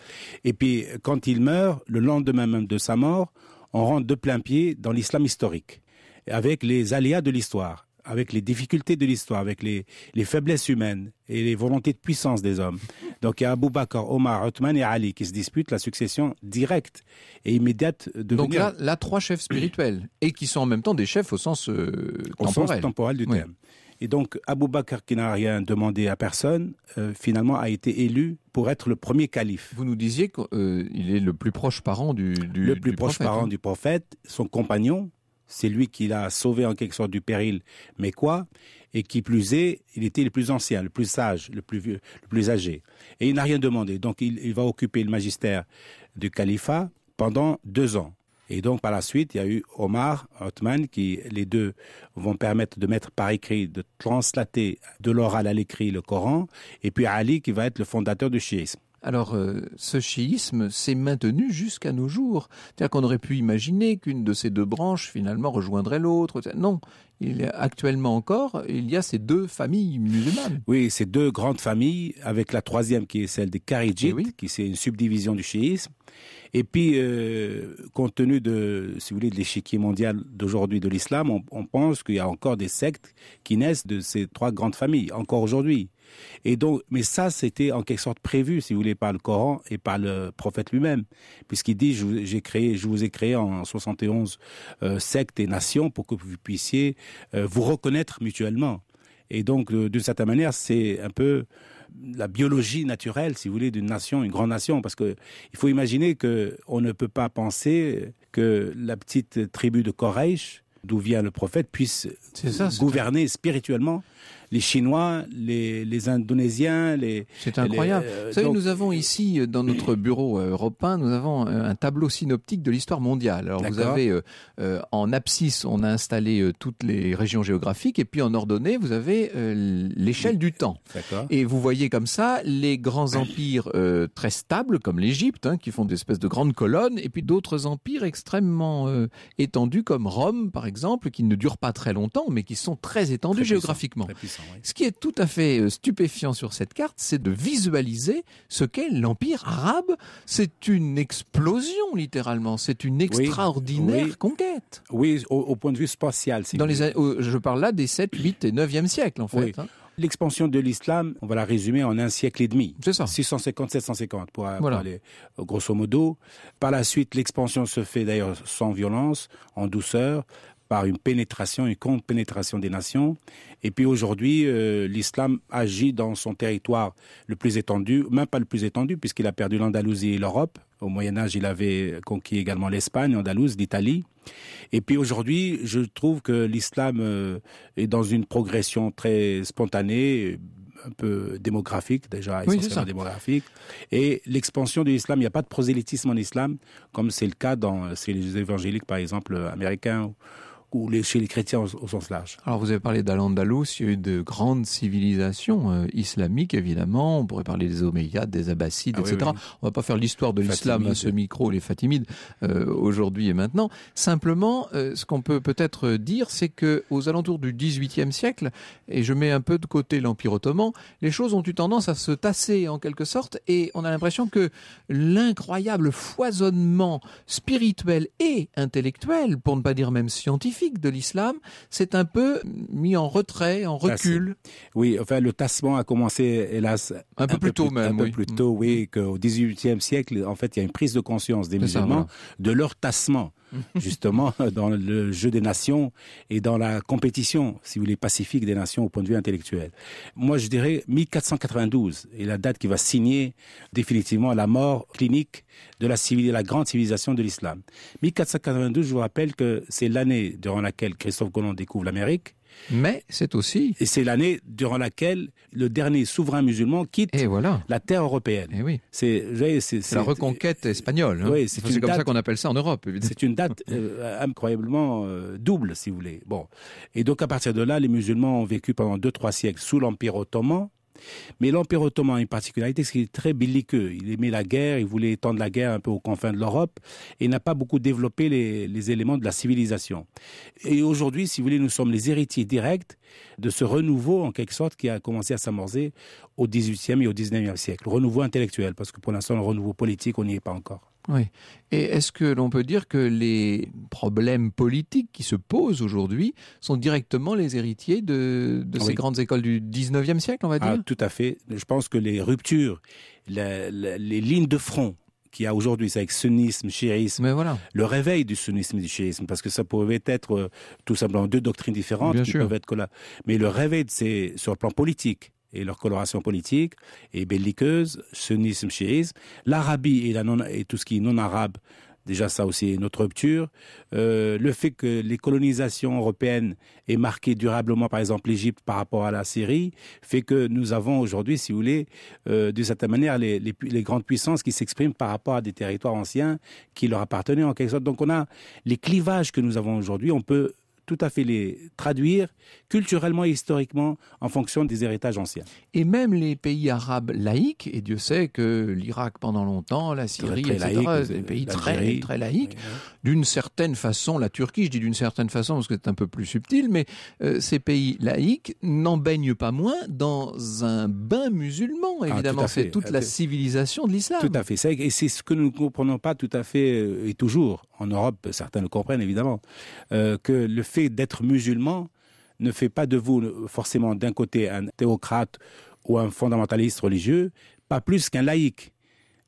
Et puis, quand il meurt, le lendemain même de sa mort, on rentre de plein pied dans l'islam historique, avec les aléas de l'histoire avec les difficultés de l'histoire, avec les, faiblesses humaines et les volontés de puissance des hommes. Donc il y a Abou Bakr, Omar, Othman et Ali qui se disputent la succession directe et immédiate de Donc là, la trois chefs spirituels et qui sont en même temps des chefs au sens euh, du terme. Et donc, Abou Bakr, qui n'a rien demandé à personne, euh, finalement a été élu pour être le premier calife. Vous nous disiez qu'il euh, est le plus proche parent du, du Le plus proche parent hein. du prophète, son compagnon, c'est lui qui l'a sauvé en quelque sorte du péril. Mais quoi Et qui plus est, il était le plus ancien, le plus sage, le plus vieux, le plus âgé. Et il n'a rien demandé. Donc il, il va occuper le magistère du califat pendant deux ans. Et donc, par la suite, il y a eu Omar, Othman, qui, les deux, vont permettre de mettre par écrit, de translater de l'oral à l'écrit le Coran, et puis Ali, qui va être le fondateur du chiisme. Alors, euh, ce chiisme s'est maintenu jusqu'à nos jours. C'est-à-dire qu'on aurait pu imaginer qu'une de ces deux branches, finalement, rejoindrait l'autre. Non, il actuellement encore, il y a ces deux familles musulmanes. Oui, ces deux grandes familles, avec la troisième qui est celle des Karidjites, eh qui c'est une subdivision du chiisme. Et puis, euh, compte tenu de, si vous voulez, de l'échiquier mondial d'aujourd'hui de l'islam, on pense qu'il y a encore des sectes qui naissent de ces trois grandes familles, encore aujourd'hui. Et donc, mais ça, c'était en quelque sorte prévu, si vous voulez, par le Coran et par le prophète lui-même, puisqu'il dit, je, j'ai créé, je vous ai créé en 71 euh, sectes et nations pour que vous puissiez euh, vous reconnaître mutuellement. Et donc, euh, d'une certaine manière, c'est un peu la biologie naturelle, si vous voulez, d'une nation, une grande nation, parce que il faut imaginer que on ne peut pas penser que la petite tribu de Koreïch, d'où vient le prophète, puisse gouverner spirituellement les Chinois, les, Indonésiens. Les, C'est incroyable. Euh, vous savez, nous avons ici, euh, dans notre [clears throat] bureau euh, européen, nous avons un tableau synoptique de l'histoire mondiale. Alors vous avez en abscisse, on a installé toutes les régions géographiques, et puis en ordonnée, vous avez l'échelle du temps. Et vous voyez comme ça les grands empires très stables, comme l'Égypte, hein, qui font des espèces de grandes colonnes, et puis d'autres empires extrêmement étendus, comme Rome, par exemple, qui ne durent pas très longtemps, mais qui sont très étendus géographiquement. Ce qui est tout à fait euh, stupéfiant sur cette carte, c'est de visualiser ce qu'est l'Empire arabe. C'est une explosion, littéralement. C'est une extraordinaire conquête. Oui, au, point de vue spatial. Dans les, je parle là des 7, 8 et 9e siècles, en fait. Hein. L'expansion de l'islam, on va la résumer en un siècle et demi. C'est ça. 650, 750 pour euh, grosso modo. Par la suite, l'expansion se fait d'ailleurs sans violence, en douceur par une pénétration, une contre-pénétration des nations. Et puis aujourd'hui, euh, l'islam agit dans son territoire le plus étendu, même pas le plus étendu, puisqu'il a perdu l'Andalousie et l'Europe. Au Moyen Âge, il avait conquis également l'Espagne, l'Andalousie, l'Italie. Et puis aujourd'hui, je trouve que l'islam euh, est dans une progression très spontanée, un peu démographique déjà, démographique. Et l'expansion de l'islam, il n'y a pas de prosélytisme en islam, comme c'est le cas dans euh, les évangéliques, par exemple, américains ou les, chez les chrétiens au, sens large. Alors vous avez parlé d'Al-Andalus, il y a eu de grandes civilisations euh, islamiques évidemment, on pourrait parler des Omeyyades, des Abbasides ah etc. On ne va pas faire l'histoire de l'islam à ce micro, les Fatimides, euh, aujourd'hui et maintenant. Simplement, euh, ce qu'on peut peut-être dire, c'est que aux alentours du XVIIIe siècle, et je mets un peu de côté l'Empire ottoman, les choses ont eu tendance à se tasser en quelque sorte, et on a l'impression que l'incroyable foisonnement spirituel et intellectuel, pour ne pas dire même scientifique, de l'islam, c'est un peu mis en retrait, en ah, recul. Oui, enfin, le tassement a commencé, hélas, un, peu, plus tôt même. Un peu plus tôt, mm. oui, qu'au XVIIIe siècle, en fait, il y a une prise de conscience des musulmans de leur tassement. [laughs] justement, dans le jeu des nations et dans la compétition, si vous voulez, pacifique des nations au point de vue intellectuel. Moi, je dirais 1492 est la date qui va signer définitivement la mort clinique de la, la grande civilisation de l'islam. 1492, je vous rappelle que c'est l'année durant laquelle Christophe Colomb découvre l'Amérique mais c'est aussi... Et c'est l'année durant laquelle le dernier souverain musulman quitte la terre européenne. Et oui. C'est la reconquête espagnole. Hein. c'est comme ça qu'on appelle ça en Europe. C'est une date euh, euh, incroyablement euh, double, si vous voulez. Bon. Et donc à partir de là, les musulmans ont vécu pendant deux trois siècles sous l'Empire ottoman, mais l'Empire ottoman a une particularité, c'est qu'il est très belliqueux. Il aimait la guerre, il voulait étendre la guerre un peu aux confins de l'Europe et n'a pas beaucoup développé les, éléments de la civilisation. Et aujourd'hui, si vous voulez, nous sommes les héritiers directs de ce renouveau, en quelque sorte, qui a commencé à s'amorcer au XVIIIe et au XIXe siècle. renouveau intellectuel, parce que pour l'instant, le renouveau politique, on n'y est pas encore. Oui. Et est-ce que l'on peut dire que les problèmes politiques qui se posent aujourd'hui sont directement les héritiers de, ah ces grandes écoles du 19e siècle, on va dire ah, Tout à fait. Je pense que les ruptures, les lignes de front qu'il y a aujourd'hui, c'est avec sunnisme, chiisme, Mais voilà. le réveil du sunnisme et du chiisme, parce que ça pouvait être euh, tout simplement deux doctrines différentes Bien sûr. peuvent être Mais le réveil, c'est sur le plan politique et leur coloration politique et belliqueuse, sunnisme, chiisme. L'arabie et, tout ce qui est non-arabe, déjà ça aussi est notre rupture. Euh, le fait que les colonisations européennes aient marqué durablement, par exemple, l'Égypte par rapport à la Syrie, fait que nous avons aujourd'hui, si vous voulez, euh, certaine manière, les, les, grandes puissances qui s'expriment par rapport à des territoires anciens qui leur appartenaient en quelque sorte. Donc on a les clivages que nous avons aujourd'hui, on peut tout à fait les traduire culturellement et historiquement en fonction des héritages anciens. Et même les pays arabes laïques, et Dieu sait que l'Irak pendant longtemps, la Syrie, etc., des pays très, très laïques, d'une certaine façon, la Turquie, je dis d'une certaine façon parce que c'est un peu plus subtil, mais euh, ces pays laïques n'en baignent pas moins dans un bain musulman, ah, évidemment. c'est toute la civilisation de l'islam. Tout à fait. Et c'est ce que nous ne comprenons pas tout à fait, euh, et toujours, en Europe, certains le comprennent évidemment, euh, que le fait d'être musulman ne fait pas de vous forcément d'un côté un théocrate ou un fondamentaliste religieux, pas plus qu'un laïc.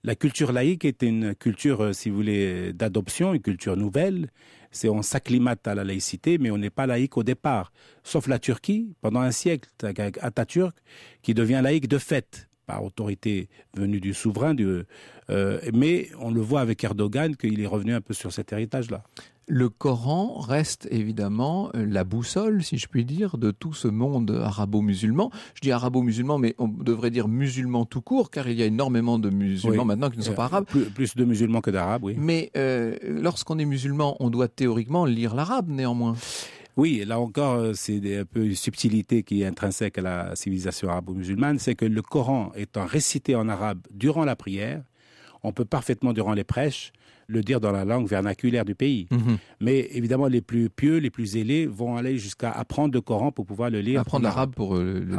La culture laïque est une culture, euh, si vous voulez, d'adoption, une culture nouvelle. C'est on s'acclimate à la laïcité, mais on n'est pas laïque au départ. Sauf la Turquie, pendant un siècle, avec Atatürk, qui devient laïque de fait, par autorité venue du souverain. Du, euh, mais on le voit avec Erdogan qu'il est revenu un peu sur cet héritage-là le Coran reste évidemment euh, la boussole, si je puis dire, de tout ce monde arabo-musulman. Je dis arabo-musulman, mais on devrait dire musulman tout court, car il y a énormément de musulmans maintenant qui ne sont pas arabes. Euh, plus, de musulmans que d'arabes, oui. Mais euh, lorsqu'on est musulman, on doit théoriquement lire l'arabe, néanmoins. Oui, là encore, c'est un peu une subtilité qui est intrinsèque à la civilisation arabo-musulmane, c'est que le Coran étant récité en arabe durant la prière, on peut parfaitement, durant les prêches, le dire dans la langue vernaculaire du pays. Mhm. Mais évidemment, les plus pieux, les plus zélés vont aller jusqu'à apprendre le Coran pour pouvoir le lire. Apprendre l'arabe pour euh, le,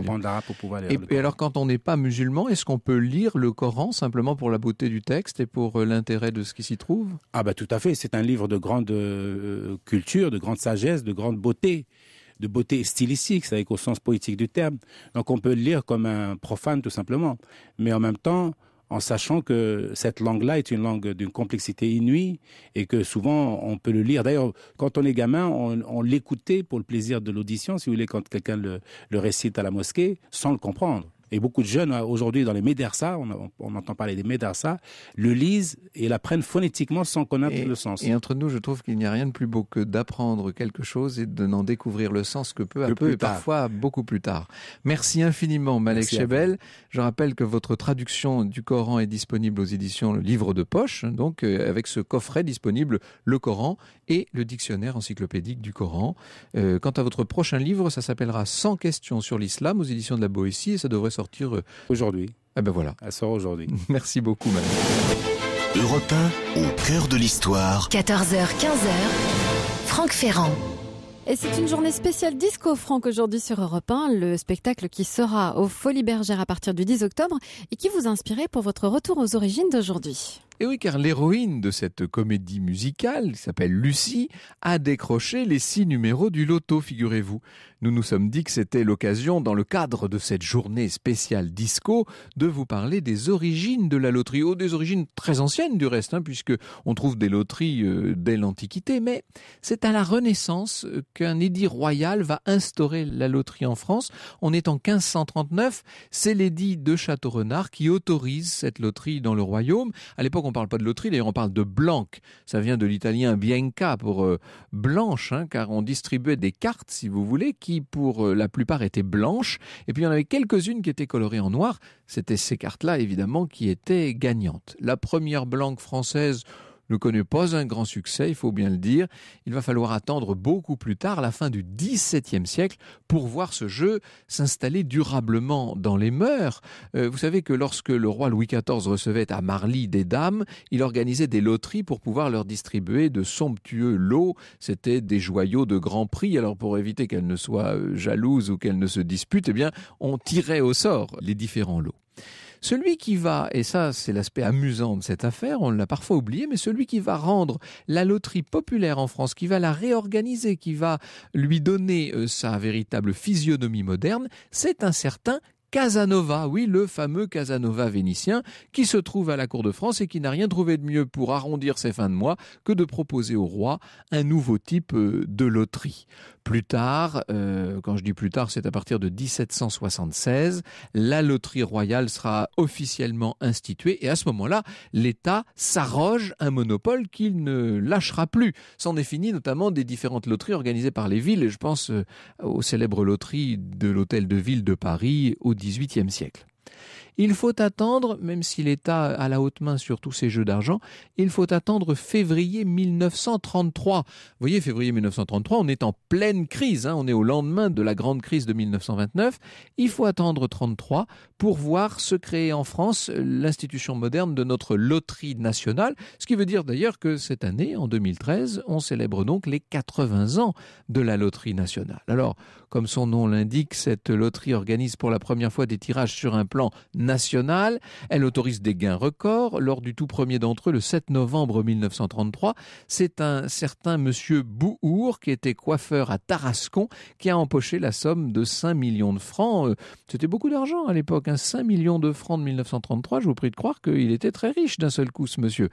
pouvoir lire. Et, le alors, quand on n'est pas musulman, est-ce qu'on peut lire le Coran simplement pour la beauté du texte et pour euh, l'intérêt de ce qui s'y trouve Ah ben tout à fait. C'est un livre de grande euh, culture, de grande sagesse, de grande beauté de beauté stylistique, c'est-à-dire au sens politique du terme. Donc on peut le lire comme un profane tout simplement. Mais en même temps, en sachant que cette langue-là est une langue d'une complexité inouïe et que souvent on peut le lire. D'ailleurs, quand on est gamin, on, l'écoutait pour le plaisir de l'audition, si vous voulez, quand quelqu'un le récite à la mosquée, sans le comprendre. Et beaucoup de jeunes euh, aujourd'hui dans les médersas, on, on, entend parler des médersas, le lisent et l'apprennent phonétiquement sans connaître le sens. Et entre nous, je trouve qu'il n'y a rien de plus beau que d'apprendre quelque chose et de n'en découvrir le sens que peu à peu et parfois beaucoup plus tard. Merci infiniment Malek Chebel. Je rappelle que votre traduction du Coran est disponible aux éditions Le Livre de Poche, donc euh, avec ce coffret disponible Le Coran et le dictionnaire encyclopédique du Coran. Euh, quant à votre prochain livre, ça s'appellera 100 questions sur l'islam aux éditions de la Boétie et ça devrait sortir euh, aujourd'hui. Ah ben voilà. ça sort aujourd'hui. [laughs] Merci beaucoup, madame. Europe 1, au cœur de l'histoire. 14h, 15h. Franck Ferrand. Et c'est une journée spéciale Disco Franck aujourd'hui sur Europe 1, le spectacle qui sera aux Folies Bergères à partir du 10 octobre et qui vous inspirait pour votre retour aux origines d'aujourd'hui. Et oui, car l'héroïne de cette comédie musicale, qui s'appelle Lucie, a décroché les six numéros du loto, figurez-vous. Nous nous sommes dit que c'était l'occasion, dans le cadre de cette journée spéciale disco, de vous parler des origines de la loterie. Oh, des origines très anciennes du reste, hein, puisque on trouve des loteries euh, dès l'Antiquité, mais c'est à la Renaissance euh, qu'un édit royal va instaurer la loterie en France. On est en 1539, c'est l'édit de Château-Renard qui autorise cette loterie dans le royaume. À l'époque, on parle pas de loterie, d'ailleurs on parle de blanc. Ça vient de l'italien bianca pour euh, blanche, hein, car on distribuait des cartes, si vous voulez, qui pour euh, la plupart étaient blanches, et puis il y en avait quelques-unes qui étaient colorées en noir. C'était ces cartes-là, évidemment, qui étaient gagnantes. La première blanque française, ne connaît pas un grand succès, il faut bien le dire. Il va falloir attendre beaucoup plus tard, la fin du XVIIe siècle, pour voir ce jeu s'installer durablement dans les mœurs. Euh, vous savez que lorsque le roi Louis XIV recevait à Marly des dames, il organisait des loteries pour pouvoir leur distribuer de somptueux lots. C'était des joyaux de grand prix. Alors pour éviter qu'elles ne soient euh, jalouses ou qu'elles ne se disputent, eh bien, on tirait au sort les différents lots. Celui qui va, et ça c'est l'aspect amusant de cette affaire, on l'a parfois oublié, mais celui qui va rendre la loterie populaire en France, qui va la réorganiser, qui va lui donner euh, sa véritable physionomie moderne, c'est un certain Casanova, oui, le fameux Casanova vénitien, qui se trouve à la cour de France et qui n'a rien trouvé de mieux pour arrondir ses fins de mois que de proposer au roi un nouveau type euh, de loterie. Plus tard, euh, quand je dis plus tard, c'est à partir de 1776, la loterie royale sera officiellement instituée et à ce moment-là, l'État s'arroge un monopole qu'il ne lâchera plus. S'en définit notamment des différentes loteries organisées par les villes. Je pense euh, aux célèbres loteries de l'hôtel de ville de Paris, au XVIIIe siècle. Il faut attendre, même si l'État a la haute main sur tous ces jeux d'argent, il faut attendre février 1933. Vous voyez, février 1933, on est en pleine crise, hein, on est au lendemain de la grande crise de 1929. Il faut attendre 33 pour voir se créer en France l'institution moderne de notre loterie nationale, ce qui veut dire d'ailleurs que cette année, en 2013, on célèbre donc les 80 ans de la loterie nationale. Alors, comme son nom l'indique, cette loterie organise pour la première fois des tirages sur un plan national. Elle autorise des gains records. Lors du tout premier d'entre eux, le 7 novembre 1933, c'est un certain monsieur Bouhour, qui était coiffeur à Tarascon, qui a empoché la somme de 5 millions de francs. Euh, c'était beaucoup d'argent à l'époque, 5 hein. millions de francs de 1933. Je vous prie de croire qu'il était très riche d'un seul coup, ce monsieur.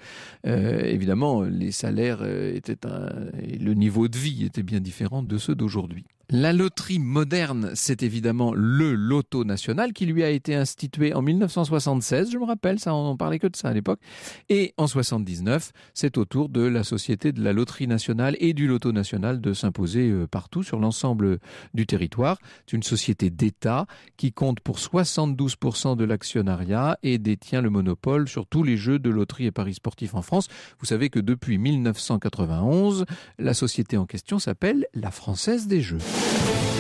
Euh, évidemment, les salaires euh, étaient le niveau de vie était bien différent de ceux d'aujourd'hui. La loterie moderne, c'est évidemment le loto national qui lui a été institué en 1976, je me rappelle, ça on en parlait que de ça à l'époque. Et en 79, c'est au tour de la société de la loterie nationale et du loto national de s'imposer euh, partout sur l'ensemble euh, du territoire. C'est une société d'État qui compte pour 72% de l'actionnariat et détient le monopole sur tous les jeux de loterie et paris sportifs en France. Vous savez que depuis 1991, la société en question s'appelle la Française des Jeux. Thank you.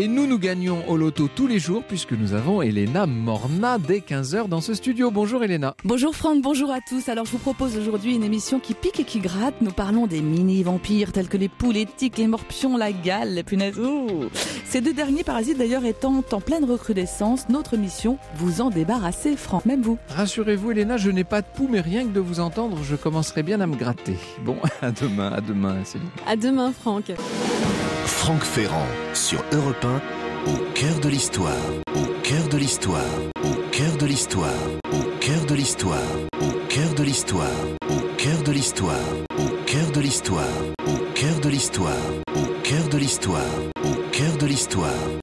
Et nous, nous gagnons au loto tous les jours puisque nous avons Elena Morna dès 15h dans ce studio. Bonjour Elena. Bonjour Franck, bonjour à tous. Alors je vous propose aujourd'hui une émission qui pique et qui gratte. Nous parlons des mini-vampires tels que les poules, les tiques, les morpions, la gale, les punaises. Ces deux derniers parasites d'ailleurs étant en pleine recrudescence, notre mission, vous en débarrasser Franck, même vous. Rassurez-vous Elena, je n'ai pas de poux mais rien que de vous entendre, je commencerai bien à me gratter. Bon, [laughs] à demain, à demain Céline. À demain Franck. Franck Ferrand sur Europe 1 au cœur de l'histoire, au cœur de l'histoire, au cœur de l'histoire, au cœur de l'histoire, au cœur de l'histoire, au cœur de l'histoire, au cœur de l'histoire, au cœur de l'histoire, au cœur de l'histoire, au cœur de l'histoire,